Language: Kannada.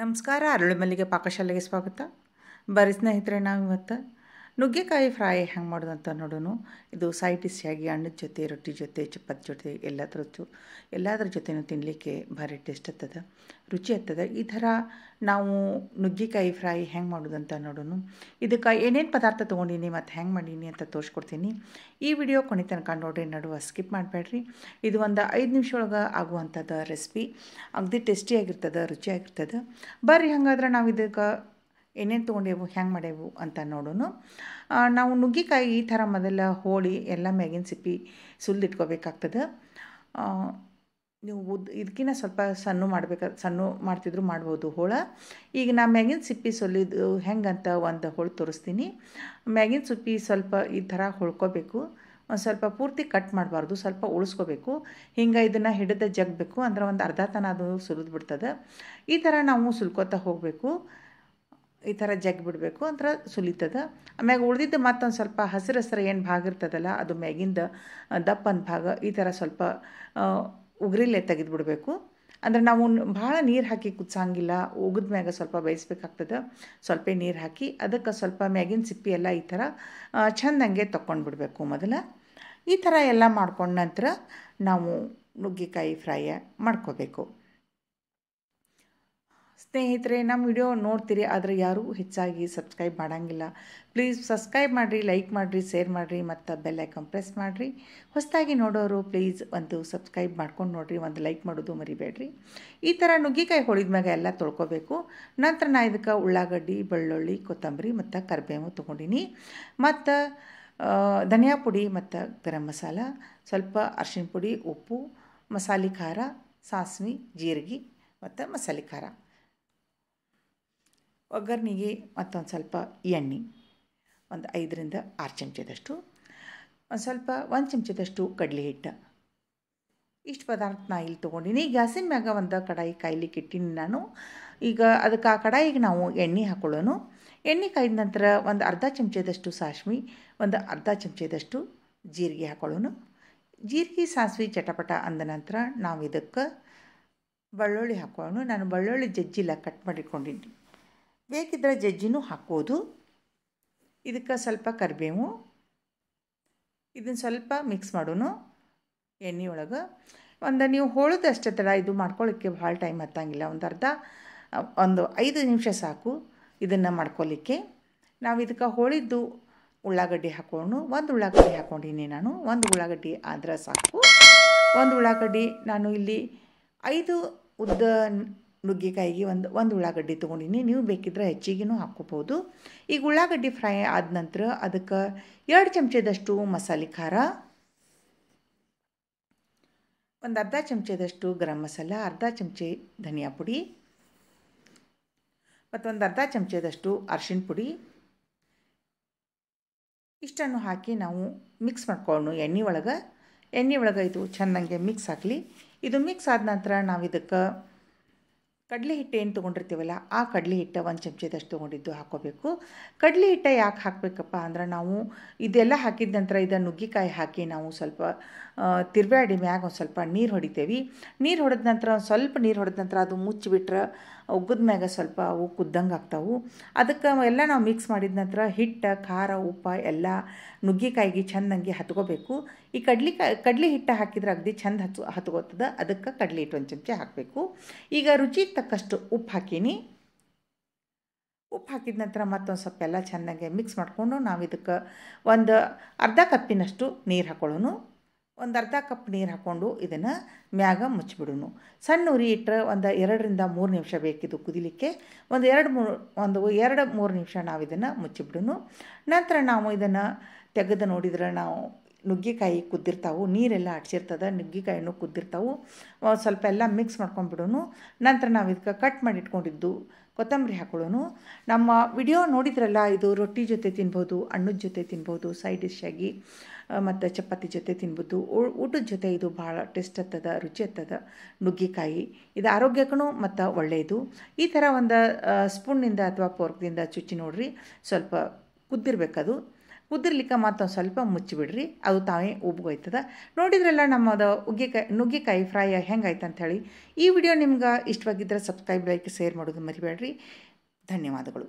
ನಮಸ್ಕಾರ ಮಲ್ಲಿಗೆ ಪಾಕಶಾಲೆಗೆ ಸ್ವಾಗತ ಬರೀ ಸ್ನೇಹಿತರೆ ನಾವು ಇವತ್ತು ನುಗ್ಗೆಕಾಯಿ ಫ್ರೈ ಹೆಂಗೆ ಮಾಡೋದು ಅಂತ ನೋಡೋಣ ಇದು ಸೈಟಿಸಿಯಾಗಿ ಹಣ್ಣದ ಜೊತೆ ರೊಟ್ಟಿ ಜೊತೆ ಚಪಾತಿ ಜೊತೆ ಎಲ್ಲದರ ಎಲ್ಲದರ ಜೊತೆನೂ ತಿನ್ನಲಿಕ್ಕೆ ಭಾರಿ ಟೇಸ್ಟ್ ಆಗ್ತದ ರುಚಿ ಆಗ್ತದೆ ಈ ಥರ ನಾವು ನುಗ್ಗೆಕಾಯಿ ಫ್ರೈ ಹೆಂಗೆ ಮಾಡೋದು ಅಂತ ನೋಡೋಣ ಇದಕ್ಕೆ ಏನೇನು ಪದಾರ್ಥ ತೊಗೊಂಡಿನಿ ಮತ್ತು ಹೆಂಗೆ ಮಾಡೀನಿ ಅಂತ ತೋರಿಸ್ಕೊಡ್ತೀನಿ ಈ ವಿಡಿಯೋ ಕೊನೆ ತನಕ ನೋಡ್ರಿ ನಡುವ ಸ್ಕಿಪ್ ಮಾಡಬೇಡ್ರಿ ಇದು ಒಂದು ಐದು ನಿಮಿಷ ಒಳಗೆ ಆಗುವಂಥದ್ದು ರೆಸಿಪಿ ಅಗದಿ ಟೇಸ್ಟಿಯಾಗಿರ್ತದೆ ರುಚಿಯಾಗಿರ್ತದೆ ಬರ್ರಿ ಹಾಗಾದ್ರೆ ನಾವು ಇದಕ್ಕೆ ಏನೇನು ತೊಗೊಂಡೇವು ಹೆಂಗೆ ಮಾಡೇವು ಅಂತ ನೋಡೋಣ ನಾವು ನುಗ್ಗಿಕಾಯಿ ಈ ಥರ ಮೊದಲ ಹೋಳಿ ಎಲ್ಲ ಮ್ಯಾಗಿನ ಸಿಪ್ಪಿ ಸುಲಿದಿಟ್ಕೋಬೇಕಾಗ್ತದೆ ನೀವು ಉದ್ ಇದಕ್ಕಿಂತ ಸ್ವಲ್ಪ ಸಣ್ಣ ಮಾಡ್ಬೇಕು ಸಣ್ಣ ಮಾಡ್ತಿದ್ರು ಮಾಡ್ಬೋದು ಹೋಳ ಈಗ ನಾ ಮ್ಯಾಗಿನ ಸಿಪ್ಪಿ ಸೊಲ್ಲಿದ್ದು ಹೆಂಗಂತ ಒಂದು ಹೋಳು ತೋರಿಸ್ತೀನಿ ಮ್ಯಾಗಿನ ಸಿಪ್ಪಿ ಸ್ವಲ್ಪ ಈ ಥರ ಹೊಳ್ಕೋಬೇಕು ಒಂದು ಸ್ವಲ್ಪ ಪೂರ್ತಿ ಕಟ್ ಮಾಡಬಾರ್ದು ಸ್ವಲ್ಪ ಉಳಿಸ್ಕೋಬೇಕು ಹಿಂಗೆ ಇದನ್ನು ಹಿಡಿದ ಜಗ್ಬೇಕು ಅಂದ್ರೆ ಒಂದು ಅರ್ಧ ತನ ಅದು ಸುಲಿದು ಬಿಡ್ತದೆ ಈ ಥರ ನಾವು ಸುಲ್ಕೋತಾ ಹೋಗಬೇಕು ಈ ಥರ ಬಿಡಬೇಕು ಅಂತ ಸುಲಿತದ ಆಮ್ಯಾಗ ಉಳಿದಿದ್ದು ಮತ್ತೊಂದು ಸ್ವಲ್ಪ ಹಸಿರು ಹಸಿರು ಏನು ಭಾಗ ಇರ್ತದಲ್ಲ ಅದು ಮ್ಯಾಗಿಂದ ದಪ್ಪನ ಭಾಗ ಈ ಥರ ಸ್ವಲ್ಪ ತೆಗೆದು ತೆಗೆದುಬಿಡಬೇಕು ಅಂದರೆ ನಾವು ಭಾಳ ನೀರು ಹಾಕಿ ಕುದಿಸಂಗಿಲ್ಲ ಉಗಿದ ಮ್ಯಾಗ ಸ್ವಲ್ಪ ಬೇಯಿಸ್ಬೇಕಾಗ್ತದೆ ಸ್ವಲ್ಪ ನೀರು ಹಾಕಿ ಅದಕ್ಕೆ ಸ್ವಲ್ಪ ಮ್ಯಾಗಿನ ಸಿಪ್ಪಿ ಎಲ್ಲ ಈ ಥರ ಚೆಂದಂಗೆ ತೊಗೊಂಡು ಬಿಡಬೇಕು ಮೊದಲ ಈ ಥರ ಎಲ್ಲ ಮಾಡ್ಕೊಂಡ ನಂತರ ನಾವು ನುಗ್ಗಿಕಾಯಿ ಫ್ರೈ ಮಾಡ್ಕೋಬೇಕು ಸ್ನೇಹಿತರೆ ನಮ್ಮ ವಿಡಿಯೋ ನೋಡ್ತೀರಿ ಆದರೆ ಯಾರೂ ಹೆಚ್ಚಾಗಿ ಸಬ್ಸ್ಕ್ರೈಬ್ ಮಾಡೋಂಗಿಲ್ಲ ಪ್ಲೀಸ್ ಸಬ್ಸ್ಕ್ರೈಬ್ ಮಾಡಿರಿ ಲೈಕ್ ಮಾಡಿರಿ ಶೇರ್ ಮಾಡಿರಿ ಮತ್ತು ಬೆಲ್ ಐಕನ್ ಪ್ರೆಸ್ ಮಾಡಿರಿ ಹೊಸದಾಗಿ ನೋಡೋರು ಪ್ಲೀಸ್ ಒಂದು ಸಬ್ಸ್ಕ್ರೈಬ್ ಮಾಡ್ಕೊಂಡು ನೋಡಿರಿ ಒಂದು ಲೈಕ್ ಮಾಡೋದು ಮರಿಬೇಡ್ರಿ ಈ ಥರ ನುಗ್ಗಿಕಾಯಿ ಹೊಳಿದ್ಮ್ಯಾಗ ಎಲ್ಲ ತೊಳ್ಕೊಬೇಕು ನಂತರ ನಾ ಇದಕ್ಕೆ ಉಳ್ಳಾಗಡ್ಡಿ ಬೆಳ್ಳುಳ್ಳಿ ಕೊತ್ತಂಬರಿ ಮತ್ತು ಕರಿಬೇವು ತೊಗೊಂಡಿನಿ ಮತ್ತು ಧನಿಯಾ ಪುಡಿ ಮತ್ತು ಗರಂ ಮಸಾಲ ಸ್ವಲ್ಪ ಅರ್ಶಿಣ ಪುಡಿ ಉಪ್ಪು ಮಸಾಲೆ ಖಾರ ಸಾಸ್ವಿ ಜೀರಿಗೆ ಮತ್ತು ಮಸಾಲೆ ಖಾರ ಒಗ್ಗರಣೆಗೆ ಮತ್ತೊಂದು ಸ್ವಲ್ಪ ಎಣ್ಣೆ ಒಂದು ಐದರಿಂದ ಆರು ಚಮಚದಷ್ಟು ಒಂದು ಸ್ವಲ್ಪ ಒಂದು ಚಮಚದಷ್ಟು ಕಡಲೆ ಹಿಟ್ಟು ಇಷ್ಟು ಪದಾರ್ಥ ನಾ ಇಲ್ಲಿ ತೊಗೊಂಡಿನಿ ಗ್ಯಾಸಿನ ಮ್ಯಾಗ ಒಂದು ಕಡಾಯಿ ಕಾಯ್ಲಿಕ್ಕೆ ಇಟ್ಟಿನಿ ನಾನು ಈಗ ಅದಕ್ಕೆ ಆ ಕಡಾಯಿಗೆ ನಾವು ಎಣ್ಣೆ ಹಾಕೊಳ್ಳೋನು ಎಣ್ಣೆ ಕಾಯ್ದ ನಂತರ ಒಂದು ಅರ್ಧ ಚಮಚದಷ್ಟು ಸಾಸ್ವಿ ಒಂದು ಅರ್ಧ ಚಮಚದಷ್ಟು ಜೀರಿಗೆ ಹಾಕೊಳ್ಳೋನು ಜೀರಿಗೆ ಸಾಸ್ವಿ ಚಟಪಟ ಅಂದ ನಂತರ ನಾವು ಇದಕ್ಕೆ ಬಳ್ಳುಳ್ಳಿ ಹಾಕೊಳ್ಳೋಣ ನಾನು ಬಳ್ಳುಳ್ಳಿ ಜಜ್ಜಿಲ್ಲ ಕಟ್ ಮಾಡಿಕೊಂಡಿದ್ದೀನಿ ಬೇಕಿದ್ದರೆ ಜಜ್ಜಿನೂ ಹಾಕ್ಬೋದು ಇದಕ್ಕೆ ಸ್ವಲ್ಪ ಕರಿಬೇವು ಇದನ್ನು ಸ್ವಲ್ಪ ಮಿಕ್ಸ್ ಮಾಡೋಣ ಎಣ್ಣೆ ಒಳಗೆ ಒಂದು ನೀವು ಅಷ್ಟೇ ತಡ ಇದು ಮಾಡ್ಕೊಳ್ಳಿಕ್ಕೆ ಭಾಳ ಟೈಮ್ ಹತ್ತಂಗಿಲ್ಲ ಒಂದು ಅರ್ಧ ಒಂದು ಐದು ನಿಮಿಷ ಸಾಕು ಇದನ್ನು ಮಾಡ್ಕೊಲಿಕ್ಕೆ ನಾವು ಇದಕ್ಕೆ ಹೋಳಿದ್ದು ಉಳ್ಳಾಗಡ್ಡಿ ಹಾಕ್ಕೊಂಡು ಒಂದು ಉಳ್ಳಾಗಡ್ಡಿ ಹಾಕ್ಕೊಂಡಿನಿ ನಾನು ಒಂದು ಉಳ್ಳಾಗಡ್ಡಿ ಆದ್ರೆ ಸಾಕು ಒಂದು ಉಳ್ಳಾಗಡ್ಡಿ ನಾನು ಇಲ್ಲಿ ಐದು ಉದ್ದ ನುಗ್ಗೆಕಾಯಿಗೆ ಒಂದು ಒಂದು ಉಳ್ಳಾಗಡ್ಡಿ ತೊಗೊಂಡಿನಿ ನೀವು ಬೇಕಿದ್ರೆ ಹೆಚ್ಚಿಗೆನೂ ಹಾಕ್ಕೋಬೋದು ಈಗ ಉಳ್ಳಾಗಡ್ಡಿ ಫ್ರೈ ಆದ ನಂತರ ಅದಕ್ಕೆ ಎರಡು ಚಮಚದಷ್ಟು ಮಸಾಲೆ ಖಾರ ಒಂದು ಅರ್ಧ ಚಮಚದಷ್ಟು ಗರಂ ಮಸಾಲ ಅರ್ಧ ಚಮಚೆ ಧನಿಯಾ ಪುಡಿ ಮತ್ತೊಂದು ಅರ್ಧ ಚಮಚದಷ್ಟು ಅರ್ಶಿಣ ಪುಡಿ ಇಷ್ಟನ್ನು ಹಾಕಿ ನಾವು ಮಿಕ್ಸ್ ಮಾಡ್ಕೊಂಡು ಎಣ್ಣೆ ಒಳಗೆ ಎಣ್ಣೆ ಒಳಗೆ ಇದು ಚೆನ್ನಾಗಿ ಮಿಕ್ಸ್ ಹಾಕಲಿ ಇದು ಮಿಕ್ಸ್ ಆದ ನಂತರ ನಾವು ಇದಕ್ಕೆ ಕಡಲೆ ಹಿಟ್ಟು ಏನು ತೊಗೊಂಡಿರ್ತೀವಲ್ಲ ಆ ಕಡಲೆ ಹಿಟ್ಟು ಒಂದು ಚಮಚದಷ್ಟು ತೊಗೊಂಡಿದ್ದು ಹಾಕೋಬೇಕು ಕಡಲೆ ಹಿಟ್ಟು ಯಾಕೆ ಹಾಕಬೇಕಪ್ಪ ಅಂದ್ರೆ ನಾವು ಇದೆಲ್ಲ ಹಾಕಿದ ನಂತರ ಇದನ್ನು ನುಗ್ಗಿಕಾಯಿ ಹಾಕಿ ನಾವು ಸ್ವಲ್ಪ ತಿರ್ವಾಡಿ ಮ್ಯಾಗ ಒಂದು ಸ್ವಲ್ಪ ನೀರು ಹೊಡಿತೇವೆ ನೀರು ಹೊಡೆದ ನಂತರ ಒಂದು ಸ್ವಲ್ಪ ನೀರು ಹೊಡೆದ ನಂತರ ಅದು ಮುಚ್ಚಿಬಿಟ್ರೆ ಉಗ್ಗದ ಮ್ಯಾಗ ಸ್ವಲ್ಪ ಅವು ಕುದ್ದಂಗೆ ಆಗ್ತಾವು ಅದಕ್ಕೆ ಎಲ್ಲ ನಾವು ಮಿಕ್ಸ್ ಮಾಡಿದ ನಂತರ ಹಿಟ್ಟು ಖಾರ ಉಪ್ಪು ಎಲ್ಲ ನುಗ್ಗಿಕಾಯಿಗೆ ಚೆಂದಂಗೆ ಹತ್ಕೋಬೇಕು ಈ ಕಡ್ಲಿಕಾಯಿ ಕಡ್ಲಿ ಹಿಟ್ಟು ಹಾಕಿದ್ರೆ ಅಗ್ದಿ ಚೆಂದ ಹಚ್ಚು ಹತ್ಕೋತದ ಅದಕ್ಕೆ ಕಡ್ಲಿ ಹಿಟ್ಟು ಒಂದು ಚಮಚೆ ಹಾಕಬೇಕು ಈಗ ರುಚಿಗೆ ತಕ್ಕಷ್ಟು ಉಪ್ಪು ಹಾಕೀನಿ ಉಪ್ಪು ಹಾಕಿದ ನಂತರ ಮತ್ತೊಂದು ಸ್ವಲ್ಪ ಎಲ್ಲ ಚೆನ್ನಾಗಿ ಮಿಕ್ಸ್ ಮಾಡಿಕೊಂಡು ನಾವು ಇದಕ್ಕೆ ಒಂದು ಅರ್ಧ ಕಪ್ಪಿನಷ್ಟು ನೀರು ಹಾಕೊಳ್ಳೋನು ಒಂದು ಅರ್ಧ ಕಪ್ ನೀರು ಹಾಕ್ಕೊಂಡು ಇದನ್ನು ಮ್ಯಾಗ ಮುಚ್ಚಿಬಿಡೋನು ಸಣ್ಣ ಉರಿ ಇಟ್ಟರೆ ಒಂದು ಎರಡರಿಂದ ಮೂರು ನಿಮಿಷ ಬೇಕಿದ್ದು ಕುದಿಲಿಕ್ಕೆ ಒಂದು ಎರಡು ಮೂರು ಒಂದು ಎರಡು ಮೂರು ನಿಮಿಷ ನಾವು ಇದನ್ನು ಮುಚ್ಚಿಬಿಡೋನು ನಂತರ ನಾವು ಇದನ್ನು ತೆಗೆದು ನೋಡಿದ್ರೆ ನಾವು ನುಗ್ಗಿಕಾಯಿ ಕುದ್ದಿರ್ತಾವೆ ನೀರೆಲ್ಲ ಆಡ್ಸಿರ್ತದೆ ನುಗ್ಗಿಕಾಯಿನೂ ಕುದ್ದಿರ್ತಾವೆ ಸ್ವಲ್ಪ ಎಲ್ಲ ಮಿಕ್ಸ್ ಮಾಡ್ಕೊಂಡ್ಬಿಡೋನು ನಂತರ ನಾವು ಇದಕ್ಕೆ ಕಟ್ ಮಾಡಿ ಇಟ್ಕೊಂಡಿದ್ದು ಕೊತ್ತಂಬರಿ ಹಾಕೊಳ್ಳೋನು ನಮ್ಮ ವಿಡಿಯೋ ನೋಡಿದ್ರಲ್ಲ ಇದು ರೊಟ್ಟಿ ಜೊತೆ ತಿನ್ಬೋದು ಹಣ್ಣುದ ಜೊತೆ ತಿನ್ಬೋದು ಸೈಡ್ ಡಿಶ್ ಆಗಿ ಮತ್ತು ಚಪಾತಿ ಜೊತೆ ತಿನ್ಬೋದು ಊಟದ ಜೊತೆ ಇದು ಭಾಳ ಟೇಸ್ಟ್ ಆಗ್ತದ ರುಚಿ ಆಗ್ತದ ನುಗ್ಗಿಕಾಯಿ ಇದು ಆರೋಗ್ಯಕ್ಕೂ ಮತ್ತು ಒಳ್ಳೆಯದು ಈ ಥರ ಒಂದು ಸ್ಪೂನ್ನಿಂದ ಅಥವಾ ಪೋರ್ಕ್ದಿಂದ ಚುಚ್ಚಿ ನೋಡ್ರಿ ಸ್ವಲ್ಪ ಕುದ್ದಿರಬೇಕದು ಉದುರ್ಲಿಕ್ಕೆ ಮತ್ತೊಂದು ಸ್ವಲ್ಪ ಮುಚ್ಚಿಬಿಡ್ರಿ ಅದು ತಾವೇ ಉಬ್ಬೋಯ್ತದ ನೋಡಿದ್ರೆಲ್ಲ ನಮ್ಮದು ಉಗ್ಗೆಕಾಯಿ ನುಗ್ಗಿಕಾಯಿ ಫ್ರೈ ಹೆಂಗಾಯ್ತು ಅಂಥೇಳಿ ಈ ವಿಡಿಯೋ ನಿಮ್ಗೆ ಇಷ್ಟವಾಗಿದ್ದರೆ ಸಬ್ಸ್ಕ್ರೈಬ್ ಲೈಕ್ ಶೇರ್ ಮಾಡೋದು ಮರಿಬೇಡ್ರಿ ಧನ್ಯವಾದಗಳು